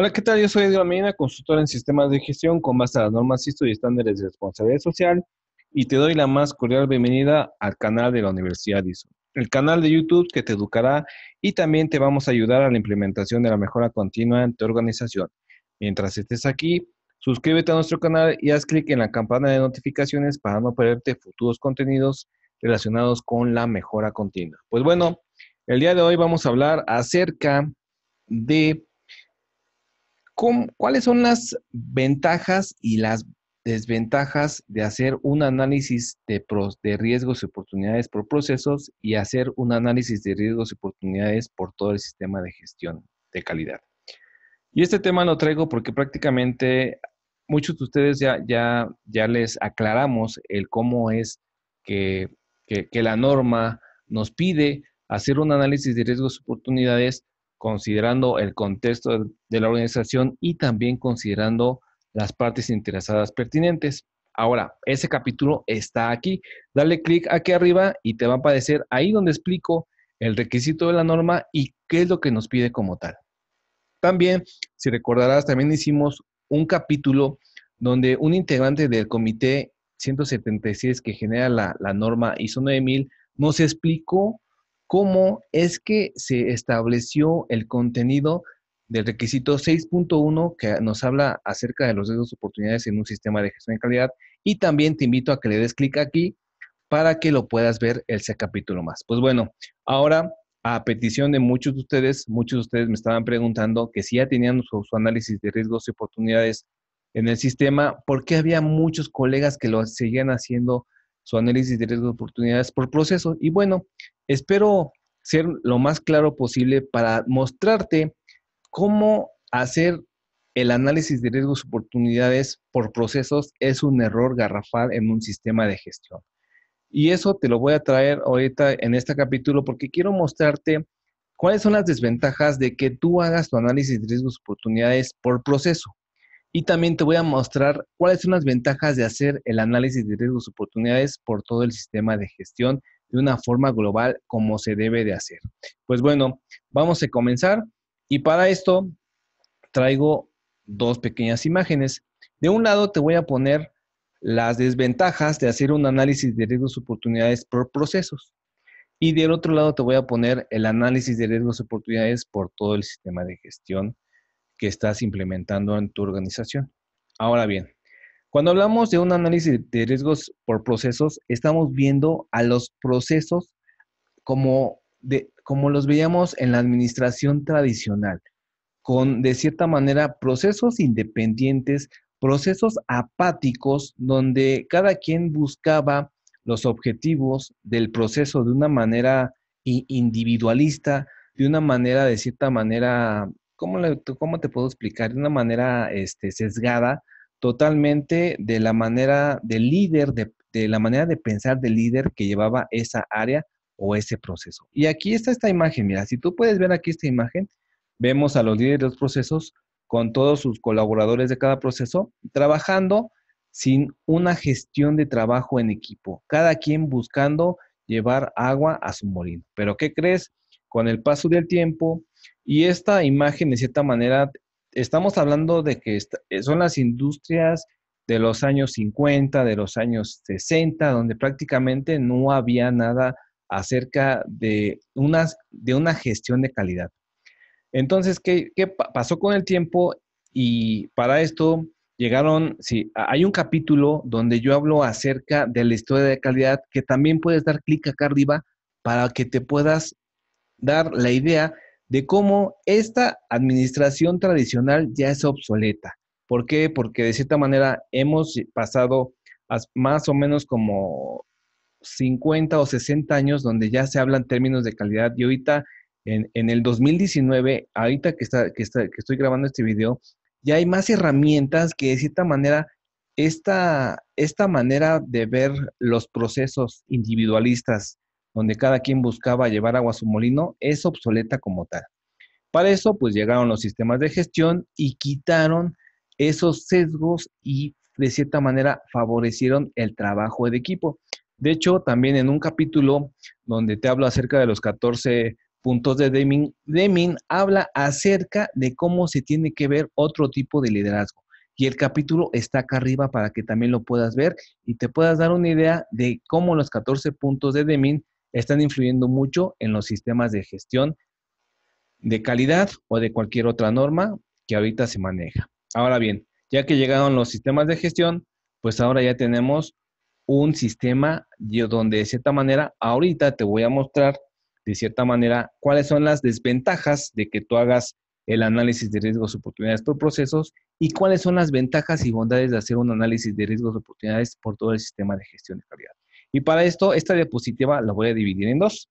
Hola, ¿qué tal? Yo soy Edgar Medina, consultor en sistemas de gestión con base a las normas ISO y estándares de responsabilidad social y te doy la más cordial bienvenida al canal de la Universidad ISO, el canal de YouTube que te educará y también te vamos a ayudar a la implementación de la mejora continua en tu organización. Mientras estés aquí, suscríbete a nuestro canal y haz clic en la campana de notificaciones para no perderte futuros contenidos relacionados con la mejora continua. Pues bueno, el día de hoy vamos a hablar acerca de ¿cuáles son las ventajas y las desventajas de hacer un análisis de, riesgos y oportunidades por procesos y hacer un análisis de riesgos y oportunidades por todo el sistema de gestión de calidad? Y este tema lo traigo porque prácticamente muchos de ustedes ya, ya, les aclaramos el cómo es que la norma nos pide hacer un análisis de riesgos y oportunidades considerando el contexto de la organización y también considerando las partes interesadas pertinentes. Ahora, ese capítulo está aquí. Dale clic aquí arriba y te va a aparecer ahí donde explico el requisito de la norma y qué es lo que nos pide como tal. También, si recordarás, también hicimos un capítulo donde un integrante del comité 176 que genera la, norma ISO 9000 nos explicó cómo es que se estableció el contenido del requisito 6.1 que nos habla acerca de los riesgos y oportunidades en un sistema de gestión de calidad. Y también te invito a que le des clic aquí para que lo puedas ver ese capítulo más. Pues bueno, ahora a petición de muchos de ustedes, muchos de ustedes me estaban preguntando que si ya tenían su, análisis de riesgos y oportunidades en el sistema, ¿por qué había muchos colegas que lo seguían haciendo su análisis de riesgos y oportunidades por proceso? Y bueno, Espero ser lo más claro posible para mostrarte cómo hacer el análisis de riesgos y oportunidades por procesos es un error garrafal en un sistema de gestión. Y eso te lo voy a traer ahorita en este capítulo porque quiero mostrarte cuáles son las desventajas de que tú hagas tu análisis de riesgos y oportunidades por proceso. Y también te voy a mostrar cuáles son las ventajas de hacer el análisis de riesgos y oportunidades por todo el sistema de gestión de una forma global como se debe de hacer. Pues bueno, vamos a comenzar y para esto traigo dos pequeñas imágenes. De un lado te voy a poner las desventajas de hacer un análisis de riesgos y oportunidades por procesos. Y del otro lado te voy a poner el análisis de riesgos y oportunidades por todo el sistema de gestión que estás implementando en tu organización. Ahora bien, cuando hablamos de un análisis de riesgos por procesos, estamos viendo a los procesos como, de, como los veíamos en la administración tradicional, con, de cierta manera, procesos independientes, procesos apáticos, donde cada quien buscaba los objetivos del proceso de una manera individualista, de una manera, de cierta manera, ¿cómo, le, cómo te puedo explicar? De una manera este, sesgada, totalmente de la manera del líder, de, de, la manera de pensar del líder que llevaba esa área o ese proceso. Y aquí está esta imagen, mira, si tú puedes ver aquí esta imagen, vemos a los líderes de los procesos con todos sus colaboradores de cada proceso trabajando sin una gestión de trabajo en equipo, cada quien buscando llevar agua a su molino. Pero ¿qué crees? Con el paso del tiempo y esta imagen de cierta manera estamos hablando de que eh, son las industrias de los años 50, de los años 60, donde prácticamente no había nada acerca de, de una gestión de calidad. Entonces, ¿qué, ¿qué, pasó con el tiempo? Y para esto llegaron, sí, hay un capítulo donde yo hablo acerca de la historia de calidad, que también puedes dar clic acá arriba para que te puedas dar la idea de cómo esta administración tradicional ya es obsoleta. ¿Por qué? Porque de cierta manera hemos pasado más o menos como 50 o 60 años donde ya se hablan términos de calidad y ahorita en, el 2019, ahorita que, está, que, estoy grabando este video, ya hay más herramientas que de cierta manera esta manera de ver los procesos individualistas donde cada quien buscaba llevar agua a su molino, es obsoleta como tal. Para eso, pues llegaron los sistemas de gestión y quitaron esos sesgos y de cierta manera favorecieron el trabajo de equipo. De hecho, también en un capítulo donde te hablo acerca de los 14 puntos de Deming, Deming habla acerca de cómo se tiene que ver otro tipo de liderazgo. Y el capítulo está acá arriba para que también lo puedas ver y te puedas dar una idea de cómo los 14 puntos de Deming están influyendo mucho en los sistemas de gestión de calidad o de cualquier otra norma que ahorita se maneja. Ahora bien, ya que llegaron los sistemas de gestión, pues ahora ya tenemos un sistema donde de cierta manera, ahorita te voy a mostrar de cierta manera cuáles son las desventajas de que tú hagas el análisis de riesgos, oportunidades por procesos y cuáles son las ventajas y bondades de hacer un análisis de riesgos, oportunidades por todo el sistema de gestión de calidad. Y para esto, esta diapositiva la voy a dividir en dos.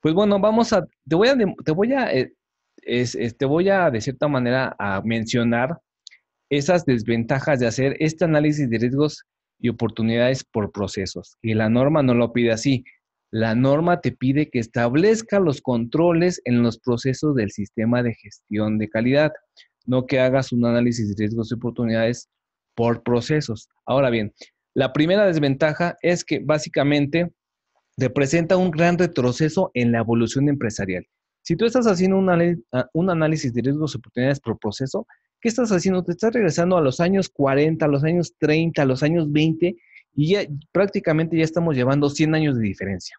Pues bueno, vamos a, te voy a, te voy a, eh, te voy a de cierta manera a mencionar esas desventajas de hacer este análisis de riesgos y oportunidades por procesos. Y la norma no lo pide así. La norma te pide que establezca los controles en los procesos del sistema de gestión de calidad, no que hagas un análisis de riesgos y oportunidades por procesos. Ahora bien, la primera desventaja es que básicamente representa un gran retroceso en la evolución empresarial. Si tú estás haciendo ah, un, análisis de riesgos y oportunidades por proceso, ¿qué estás haciendo? Te estás regresando a los años 40, a los años 30, a los años 20 y ya prácticamente ya estamos llevando 100 años de diferencia,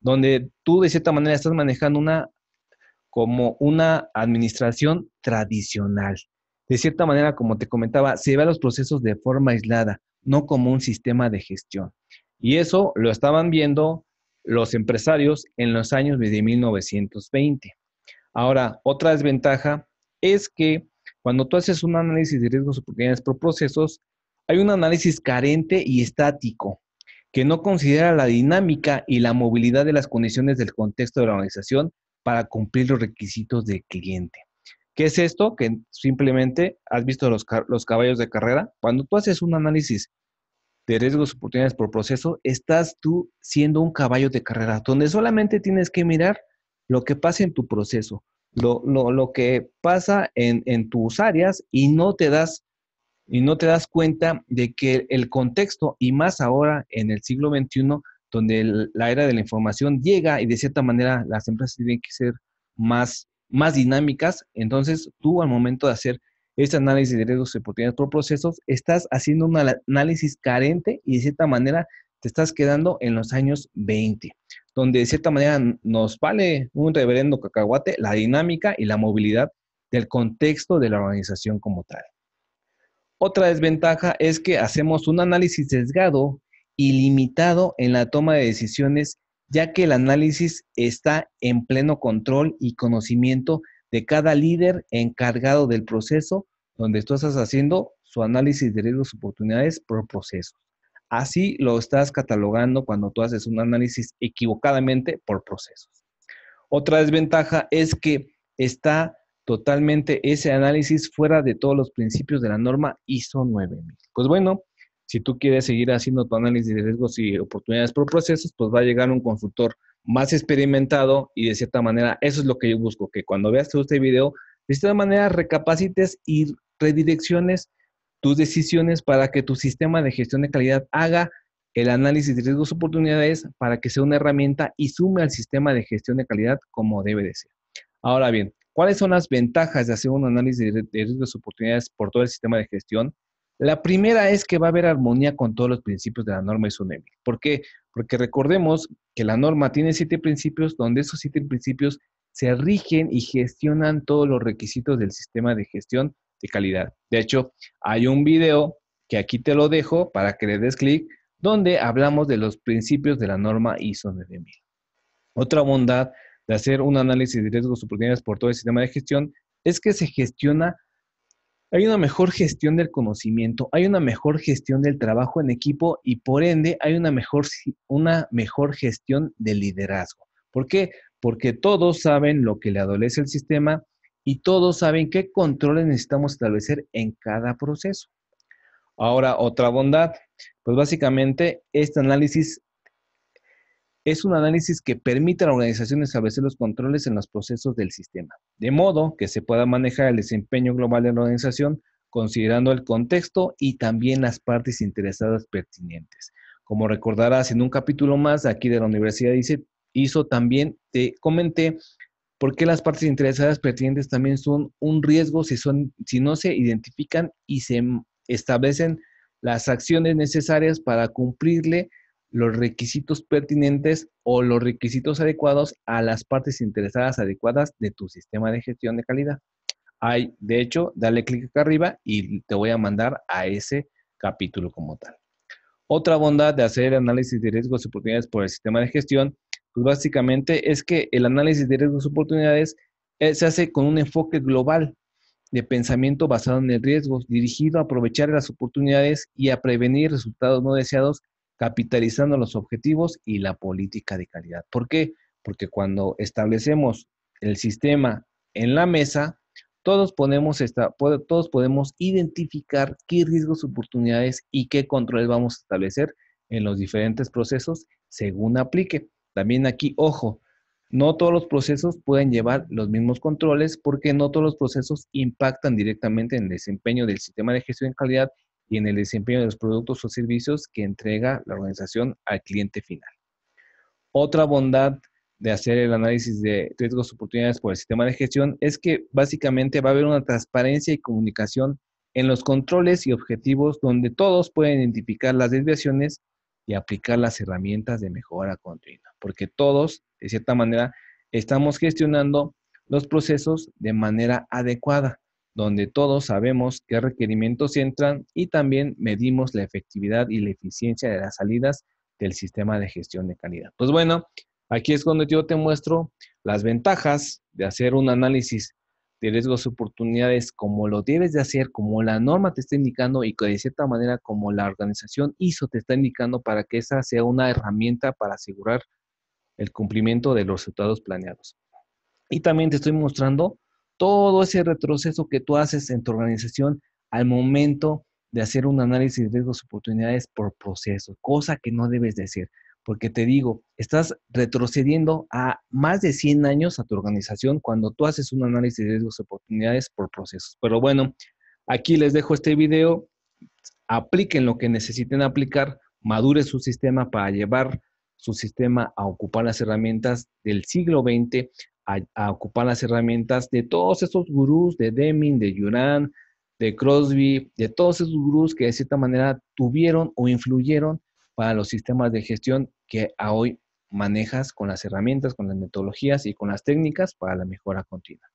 donde tú de cierta manera estás manejando una como una administración tradicional. De cierta manera, como te comentaba, se ve a los procesos de forma aislada no como un sistema de gestión. Y eso lo estaban viendo los empresarios en los años de 1920. Ahora, otra desventaja es que cuando tú haces un análisis de riesgos, oportunidades por procesos, hay un análisis carente y estático que no considera la dinámica y la movilidad de las condiciones del contexto de la organización para cumplir los requisitos del cliente. ¿Qué es esto? Que simplemente has visto los, los caballos de carrera. Cuando tú haces un análisis de riesgos oportunidades por proceso, estás tú siendo un caballo de carrera, donde solamente tienes que mirar lo que pasa en tu proceso, lo, que pasa en, tus áreas y no te das y no te das cuenta de que el contexto, y más ahora en el siglo XXI, donde la era de la información llega y de cierta manera las empresas tienen que ser más más dinámicas. Entonces, tú al momento de hacer este análisis de riesgos y oportunidades por procesos, estás haciendo un análisis carente y de cierta manera te estás quedando en los años 20, donde de cierta manera nos vale un reverendo cacahuate la dinámica y la movilidad del contexto de la organización como tal. Otra desventaja es que hacemos un análisis sesgado y limitado en la toma de decisiones ya que el análisis está en pleno control y conocimiento de cada líder encargado del proceso donde tú estás haciendo su análisis de riesgos, y oportunidades por proceso. Así lo estás catalogando cuando tú haces un análisis equivocadamente por procesos. Otra desventaja es que está totalmente ese análisis fuera de todos los principios de la norma ISO 9000. Pues bueno, si tú quieres seguir haciendo tu análisis de riesgos y oportunidades por procesos, pues va a llegar un consultor más experimentado y de cierta manera eso es lo que yo busco, que cuando veas todo este video, de cierta manera recapacites y redirecciones tus decisiones para que tu sistema de gestión de calidad haga el análisis de riesgos y oportunidades para que sea una herramienta y sume al sistema de gestión de calidad como debe de ser. Ahora bien, ¿cuáles son las ventajas de hacer un análisis de riesgos y oportunidades por todo el sistema de gestión? La primera es que va a haber armonía con todos los principios de la norma 9000. ¿Por qué? Porque recordemos que la norma tiene siete principios, donde esos siete principios se rigen y gestionan todos los requisitos del sistema de gestión de calidad. De hecho, hay un video que aquí te lo dejo para que le des clic, donde hablamos de los principios de la norma ISO 9000. Otra bondad de hacer un análisis de riesgos oportunidades por todo el sistema de gestión es que se gestiona hay una mejor gestión del conocimiento, hay una mejor gestión del trabajo en equipo y por ende hay una mejor, una mejor gestión del liderazgo. ¿Por qué? Porque todos saben lo que le adolece el sistema y todos saben qué controles necesitamos establecer en cada proceso. Ahora, otra bondad, pues básicamente este análisis es un análisis que permite a la organización establecer los controles en los procesos del sistema, de modo que se pueda manejar el desempeño global de la organización considerando el contexto y también las partes interesadas pertinentes. Como recordarás en un capítulo más aquí de la Universidad dice, e hizo también, te comenté por qué las partes interesadas pertinentes también son un riesgo si, son, si no se identifican y se establecen las acciones necesarias para cumplirle los requisitos pertinentes o los requisitos adecuados a las partes interesadas adecuadas de tu sistema de gestión de calidad. Hay, de hecho, dale clic acá arriba y te voy a mandar a ese capítulo como tal. Otra bondad de hacer análisis de riesgos y oportunidades por el sistema de gestión, pues básicamente es que el análisis de riesgos y oportunidades eh, se hace con un enfoque global de pensamiento basado en el riesgo, dirigido a aprovechar las oportunidades y a prevenir resultados no deseados capitalizando los objetivos y la política de calidad. ¿Por qué? Porque cuando establecemos el sistema en la mesa, todos podemos, todos podemos identificar qué riesgos, oportunidades y qué controles vamos a establecer en los diferentes procesos según aplique. También aquí, ojo, no todos los procesos pueden llevar los mismos controles porque no todos los procesos impactan directamente en el desempeño del sistema de gestión de calidad y en el desempeño de los productos o servicios que entrega la organización al cliente final. Otra bondad de hacer el análisis de riesgos y oportunidades por el sistema de gestión es que básicamente va a haber una transparencia y comunicación en los controles y objetivos donde todos pueden identificar las desviaciones y aplicar las herramientas de mejora continua, porque todos, de cierta manera, estamos gestionando los procesos de manera adecuada donde todos sabemos qué requerimientos entran y también medimos la efectividad y la eficiencia de las salidas del sistema de gestión de calidad. Pues bueno, aquí es donde yo te muestro las ventajas de hacer un análisis de riesgos y oportunidades como lo debes de hacer, como la norma te está indicando y que de cierta manera como la organización ISO te está indicando para que esa sea una herramienta para asegurar el cumplimiento de los resultados planeados. Y también te estoy mostrando todo ese retroceso que tú haces en tu organización al momento de hacer un análisis de riesgos y oportunidades por proceso, cosa que no debes hacer. porque te digo, estás retrocediendo a más de 100 años a tu organización cuando tú haces un análisis de riesgos y oportunidades por procesos. Pero bueno, aquí les dejo este video, apliquen lo que necesiten aplicar, madure su sistema para llevar su sistema a ocupar las herramientas del siglo XX a, ocupar las herramientas de todos esos gurús, de Deming, de Yuran, de Crosby, de todos esos gurús que de cierta manera tuvieron o influyeron para los sistemas de gestión que hoy manejas con las herramientas, con las metodologías y con las técnicas para la mejora continua.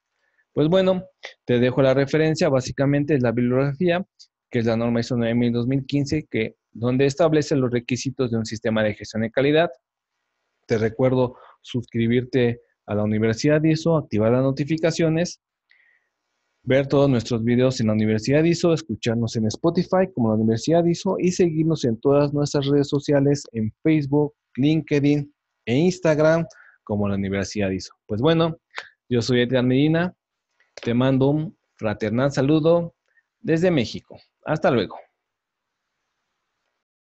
Pues bueno, te dejo la referencia, básicamente es la bibliografía, que es la norma ISO 9000-2015, que, donde establece los requisitos de un sistema de gestión de calidad. Te recuerdo suscribirte a la Universidad ISO, activar las notificaciones, ver todos nuestros videos en la Universidad ISO, escucharnos en Spotify como la Universidad ISO y seguirnos en todas nuestras redes sociales en Facebook, LinkedIn e Instagram como la Universidad ISO. Pues bueno, yo soy Edgar Medina, te mando un fraternal saludo desde México. Hasta luego.